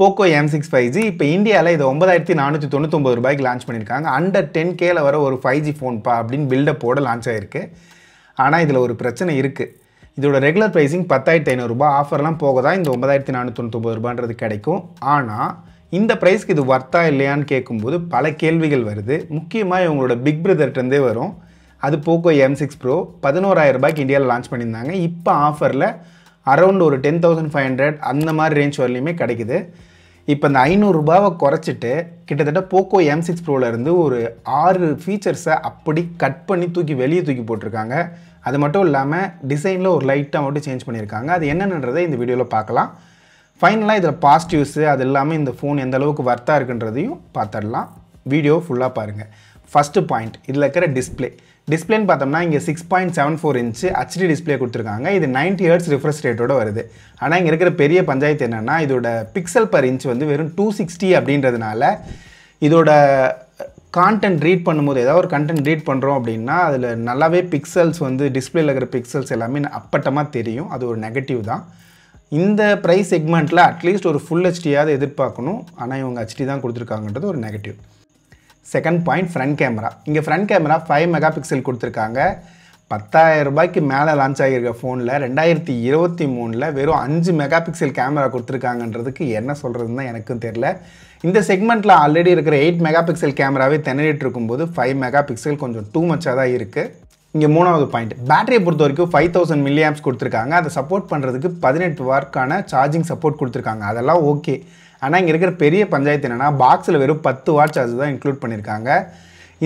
Poco M six five G இப்போ இந்தியாவில் இது ஒன்பதாயிரத்தி நானூற்றி தொண்ணூத்தொம்பது ரூபாய்க்கு லான்ச் பண்ணியிருக்காங்க அண்டர் டென் கேல வர ஒரு ஃபைவ் ஜி ஃபோன்ப்பா அப்படின்னு பில்டப்போடு லான்ச் ஆகிருக்கு ஆனால் இதில் ஒரு பிரச்சனை இருக்குது இதோட ரெகுலர் ப்ரைஸிங் பத்தாயிரத்தி ஐநூறுரூபா ஆஃபர்லாம் போக தான் இந்த ஒன்பதாயிரத்தி நானூற்றி ரூபான்றது கிடைக்கும் ஆனால் இந்த ப்ரைஸ்க்கு இது ஒர்த்தா இல்லையான்னு கேட்கும்போது பல கேள்விகள் வருது முக்கியமாக இவங்களோட பிக் பிரதர்கிட்டருந்தே வரும் அது போக்கோ எம் சிக்ஸ் ப்ரோ பதினோராயிரம் ரூபாய்க்கு இந்தியாவில் லான்ச் பண்ணியிருந்தாங்க இப்போ ஆஃபரில் அரௌண்ட் ஒரு டென் தௌசண்ட் ஃபைவ் ஹண்ட்ரட் அந்த மாதிரி ரேஞ்ச் வரலையுமே கிடைக்குது இப்போ இந்த ஐநூறுரூபாவை குறைச்சிட்டு கிட்டத்தட்ட போக்கோ எம் சிக்ஸ் ப்ரோவிலேருந்து ஒரு ஆறு ஃபீச்சர்ஸை அப்படி கட் பண்ணி தூக்கி வெளியே தூக்கி போட்டிருக்காங்க அது மட்டும் இல்லாமல் டிசைனில் ஒரு லைட்டாக மட்டும் சேஞ்ச் பண்ணியிருக்காங்க அது என்னென்னதை இந்த வீடியோவில் பார்க்கலாம் ஃபைனலாக இதில் பாசிட்டிவ்ஸு அது இல்லாமல் இந்த ஃபோன் எந்த அளவுக்கு வர்த்தாக இருக்குன்றதையும் பார்த்துடலாம் வீடியோ ஃபுல்லாக பாருங்கள் ஃபஸ்ட்டு பாயிண்ட் இதில் இருக்கிற டிஸ்பிளே டிஸ்பிளேன்னு பார்த்தோம்னா இங்கே six point seven four inch HD display கொடுத்துருக்காங்க இது நைன்ட்டி ஹர்ட்ஸ் ரிஃப்ரெஷ் ரேட்டோட வருது ஆனால் இங்கே இருக்கிற பெரிய பஞ்சாயத்து என்னென்னா இதோட பிக்சல் பர் இன்ச் வந்து வெறும் டூ சிக்ஸ்டி அப்படின்றதுனால இதோட கான்டென்ட் ரீட் பண்ணும்போது ஏதாவது ஒரு கண்டென்ட் ரீட் பண்ணுறோம் அப்படின்னா அதில் நல்லாவே பிக்சல்ஸ் வந்து டிஸ்பிளேல இருக்கிற பிக்சல்ஸ் எல்லாமே அப்பட்டமாக தெரியும் அது ஒரு நெகட்டிவ் தான் இந்த ப்ரைஸ் செக்மெண்ட்டில் அட்லீஸ்ட் ஒரு ஃபுல் ஹெச்டியாவது எதிர்பார்க்கணும் ஆனால் இவங்க ஹெச்டி தான் கொடுத்துருக்காங்கன்றது ஒரு negative second point front camera இங்கே front camera five megapixel கொடுத்துருக்காங்க பத்தாயிரம் ரூபாய்க்கு மேலே லான்ச் ஆகியிருக்க ஃபோனில் ரெண்டாயிரத்தி இருபத்தி மூணில் வெறும் அஞ்சு மெகா பிக்சல் கேமரா கொடுத்துருக்காங்கன்றதுக்கு என்ன சொல்கிறதுன்னு எனக்கும் தெரில இந்த செக்மெண்ட்டில் ஆல்ரெடி இருக்கிற எயிட் மெகா பிக்சல் கேமராவே திணறிட்டு இருக்கும்போது ஃபைவ் மெகா பிக்சல் கொஞ்சம் டூ மச்சாக தான் இருக்குது இங்கே மூணாவது பாயிண்ட் பேட்டரியை பொறுத்த வரைக்கும் ஃபைவ் தௌசண்ட் மில்லி ஆம்ஸ் கொடுத்துருக்காங்க அதை சப்போர்ட் பண்ணுறதுக்கு பதினெட்டு வார்க்கான சார்ஜிங் சப்போர்ட் கொடுத்துருக்காங்க அதெல்லாம் ஓகே ஆனால் இங்கே இருக்கிற பெரிய பஞ்சாயத்து என்னென்னா பாக்ஸில் வெறும் பத்து வாட் சார்ஜ் தான் இன்க்ளூட் பண்ணியிருக்காங்க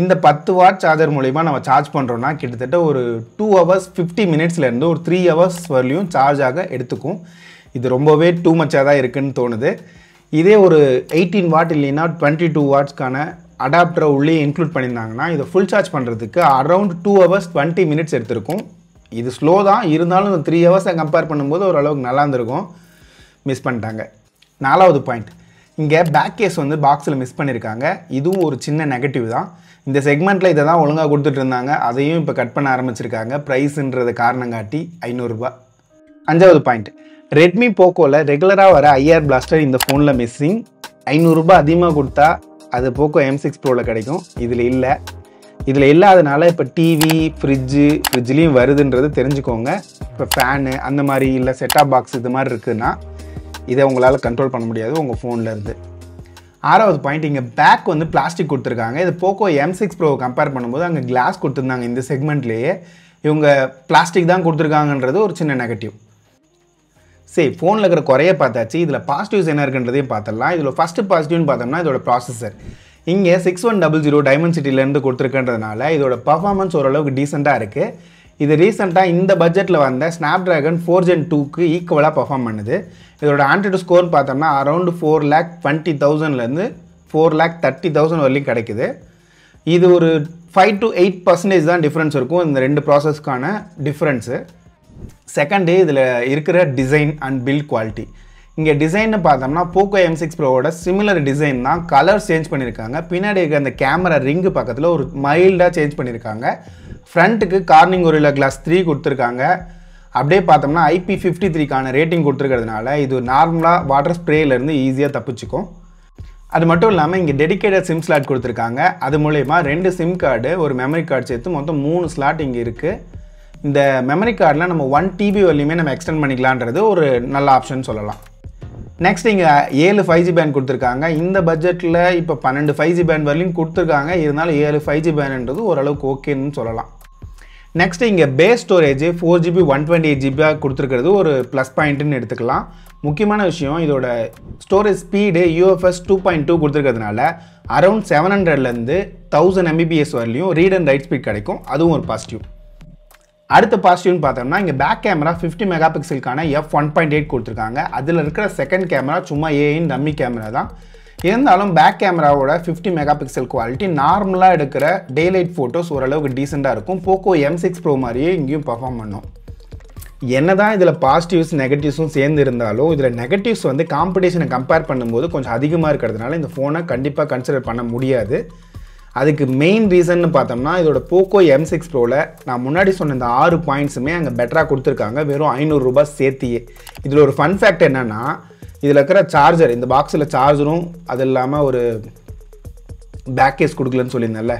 இந்த பத்து வாட் சார்ஜர் மூலிமா நம்ம சார்ஜ் பண்ணுறோன்னா கிட்டத்தட்ட ஒரு டூ ஹவர்ஸ் ஃபிஃப்டி மினிட்ஸ்லேருந்து ஒரு த்ரீ ஹவர்ஸ் வரலையும் சார்ஜாக எடுத்துக்கும் இது ரொம்பவே டூ மச்சாக தான் இருக்குதுன்னு தோணுது இதே ஒரு எயிட்டீன் வாட் இல்லைன்னா டுவெண்ட்டி டூ வாட்ஸ்க்கான அடாப்டரை உள்ளே இன்க்ளூட் பண்ணியிருந்தாங்கன்னா இதை ஃபுல் சார்ஜ் பண்ணுறதுக்கு around two hours twenty minutes எடுத்திருக்கும் இது ஸ்லோ தான் இருந்தாலும் இந்த த்ரீ ஹவர்ஸை கம்பேர் பண்ணும்போது ஓரளவுக்கு நல்லா இருந்திருக்கும் மிஸ் பண்ணிட்டாங்க நாலாவது பாயிண்ட் இங்கே பேக் கேஸ் வந்து பாக்ஸில் மிஸ் பண்ணியிருக்காங்க இதுவும் ஒரு சின்ன நெகட்டிவ் தான் இந்த செக்மெண்ட்டில் இதை தான் ஒழுங்காக கொடுத்துட்டு இருந்தாங்க அதையும் இப்போ கட் பண்ண ஆரம்பிச்சிருக்காங்க ப்ரைஸுன்றது காரணம் காட்டி ஐநூறுரூபா அஞ்சாவது பாயிண்ட் ரெட்மி போக்கோவில் ரெகுலராக வர ஐஆர் பிளாஸ்டர் இந்த ஃபோனில் மிஸ்ஸிங் ஐநூறுரூபா அதிகமாக கொடுத்தா அது போக்கோ எம் சிக்ஸ் ப்ரோவில் கிடைக்கும் இதில் இல்லை இதில் இல்லாதனால இப்போ டிவி ஃப்ரிட்ஜு ஃப்ரிட்ஜ்லேயும் வருதுன்றது தெரிஞ்சுக்கோங்க இப்போ ஃபேனு அந்த மாதிரி இல்லை செட்டாப் பாக்ஸ் இது மாதிரி இருக்குதுன்னா இதை உங்களால் கண்ட்ரோல் பண்ண முடியாது உங்கள் ஃபோனில் இருந்து ஆறாவது பாயிண்ட் இங்கே பேக் வந்து பிளாஸ்டிக் கொடுத்துருக்காங்க இது Poco M six pro compare பண்ணும்போது அங்கே கிளாஸ் கொடுத்துருந்தாங்க இந்த செக்மெண்ட்லேயே இவங்க பிளாஸ்டிக் தான் கொடுத்துருக்காங்கன்றது ஒரு சின்ன நெகட்டிவ் சரி ஃபோனில் இருக்கிற குறைய பார்த்தாச்சு இதில் பாசிட்டிவ்ஸ் என்ன இருக்குன்றதையும் பார்த்துடலாம் இதில் ஃபஸ்ட்டு பாசிட்டிவ்னு பார்த்தோம்னா இதோட ப்ராசஸர் இங்கே six one double zero Dimensity சிட்டிலேருந்து கொடுத்துருக்கன்றதுனால இதோட பர்ஃபார்மன்ஸ் ஓரளவுக்கு டீசெண்டாக இருக்குது இது ரீசெண்டாக இந்த பட்ஜெட்டில் வந்த ஸ்னாப் ட்ராகன் ஃபோர் ஜென் டூக்கு ஈக்குவலாக பர்ஃபார்ம் பண்ணுது இதோட ஆண்ட்ராய்டு ஸ்கோர் பார்த்தோம்னா அரௌண்ட் ஃபோர் லேக் டுவெண்ட்டி தௌசண்ட்லேருந்து ஃபோர் லேக் தேர்ட்டி தௌசண்ட் வரலையும் கிடைக்குது இது ஒரு ஃபைவ் டு எயிட் பர்சன்டேஜ் தான் டிஃப்ரென்ஸ் இருக்கும் இந்த ரெண்டு ப்ராசஸ்க்கான டிஃப்ரென்ஸு செகண்டு இதில் இருக்கிற டிசைன் அண்ட் பில்ட் குவாலிட்டி இங்கே டிசைன்னு பார்த்தோம்னா போக்கோ எம் சிக்ஸ் ப்ரோவோட சிமிலர் டிசைன் தான் கலர் சேஞ்ச் பண்ணியிருக்காங்க பின்னாடி இருக்கிற அந்த கேமரா ரிங்கு பக்கத்தில் ஒரு மைல்டாக சேஞ்ச் பண்ணியிருக்காங்க ஃப்ரண்ட்டுக்கு கார்னிங் ஒரில கிளாஸ் த்ரீ கொடுத்துருக்காங்க அப்படியே பார்த்தோம்னா ஐபி ஃபிஃப்டி த்ரீக்கான ரேட்டிங் கொடுத்துருக்கிறதுனால இது நார்மலாக வாட்டர் ஸ்ப்ரேலேருந்து ஈஸியாக தப்பிச்சுக்கும் அது மட்டும் இல்லாமல் இங்கே டெடிக்கேட்டட் சிம் ஸ்லாட் கொடுத்துருக்காங்க அது மூலயமா ரெண்டு சிம் கார்டு ஒரு மெமரி கார்டு சேர்த்து மொத்தம் மூணு ஸ்லாட் இங்கே இருக்குது இந்த மெமரி கார்டில் நம்ம ஒன் டிபி வரலையுமே நம்ம எக்ஸ்டெண்ட் பண்ணிக்கலான்றது ஒரு நல்ல ஆப்ஷன் சொல்லலாம் நெக்ஸ்ட் இங்கே ஏழு ஃபைவ் ஜி பேண்ட் கொடுத்துருக்காங்க இந்த பட்ஜெட்டில் இப்போ பன்னெண்டு ஃபைவ் ஜி பேண்ட் வரலையும் கொடுத்துருக்காங்க இருந்தாலும் ஏழு ஃபைவ் ஜி பேண்ட்ன்றது ஓரளவுக்கு ஓகேன்னு சொல்லலாம் நெக்ஸ்ட் இங்கே base storage four GB one twenty eight ஜிபியாக கொடுத்துருக்கிறது ஒரு ப்ளஸ் பாயிண்ட்டுன்னு எடுத்துக்கலாம் முக்கியமான விஷயம் இதோட storage speed UFS two point two கொடுத்துருக்கிறதுனால அரௌண்ட் செவன் ஹண்ட்ரட்லேருந்து தௌசண்ட் எம்பிபிஎஸ் வரலையும் ரீட் அண்ட் ரைட் ஸ்பீட் கிடைக்கும் அதுவும் ஒரு பாசிட்டிவ் அடுத்த பாசிட்டிவ்னு பார்த்தோம்னா இங்கே பேக் கேமரா ஃபிஃப்டி மெகா பிக்சலுக்கான எஃப் ஒன் பாயிண்ட் எயிட் கொடுத்துருக்காங்க அதில் இருக்கிற செகண்ட் கேமரா சும்மா ஏஇன் டம்மி கேமரா தான் இருந்தாலும் பேக் கேமராவோட ஃபிஃப்டி மெகா பிக்சல் குவாலிட்டி நார்மலாக எடுக்கிற டே லைட் ஃபோட்டோஸ் ஓரளவுக்கு டீசெண்டாக இருக்கும் போக்கோ எம் சிக்ஸ் ப்ரோ மாதிரியே இங்கேயும் பர்ஃபார்ம் பண்ணும் என்ன தான் இதில் பாசிட்டிவ்ஸ் நெகட்டிவ்ஸும் சேர்ந்து இருந்தாலும் இதில் நெகட்டிவ்ஸ் வந்து காம்படிஷனை கம்பேர் பண்ணும்போது கொஞ்சம் அதிகமாக இருக்கிறதுனால இந்த ஃபோனை கண்டிப்பாக கன்சிடர் பண்ண முடியாது அதுக்கு மெயின் ரீசன் பார்த்தோம்னா இதோட போக்கோ எம் சிக்ஸ் ப்ரோவில் நான் முன்னாடி சொன்ன இந்த ஆறு பாயிண்ட்ஸுமே அங்கே பெட்டராக கொடுத்துருக்காங்க வெறும் ஐநூறுரூபா சேர்த்தியே இதில் ஒரு ஃபன் ஃபேக்ட் என்னென்னா இதில் இருக்கிற சார்ஜர் இந்த பாக்ஸில் சார்ஜரும் அது இல்லாமல் ஒரு பேக் கேஸ் கொடுக்கலன்னு சொல்லியிருந்தேன்ல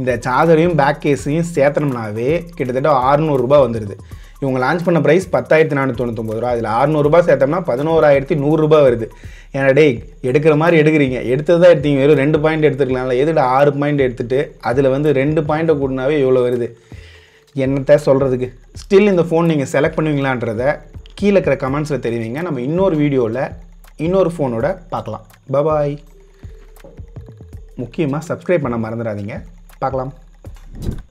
இந்த சார்ஜரையும் பேக் கேஸையும் சேர்த்தனம்னாவே கிட்டத்தட்ட ஆறுநூறுரூபா வந்துடுது இவங்க லான்ச் பண்ண ப்ரைஸ் பத்தாயிரத்தி நானூற்றி தொண்ணூத்தொம்பது ரூபா அதில் அறுநூறுபா சேர்த்தோம்னா பதினோராயிரத்தி நூறுரூபா வருது ஏன்னா டே எடுக்கிற மாதிரி எடுக்கிறீங்க எடுத்தது தான் எடுத்தீங்க வெறும் ரெண்டு பாயிண்ட் எடுத்துருக்கலாம்ல எதில் ஆறு பாயிண்ட் எடுத்துகிட்டு அதில் வந்து ரெண்டு பாயிண்ட்டை கூடனாவே இவ்வளோ வருது என்னத்தை சொல்கிறதுக்கு ஸ்டில் இந்த ஃபோன் நீங்கள் செலக்ட் பண்ணுவீங்களான்றத கீழே இருக்கிற கமெண்ட்ஸில் தெரிவிங்க நம்ம இன்னொரு வீடியோவில் இன்னொரு ஃபோனோட பார்க்கலாம் பபாய் முக்கியமாக சப்ஸ்கிரைப் பண்ண மறந்துடாதீங்க பார்க்கலாம்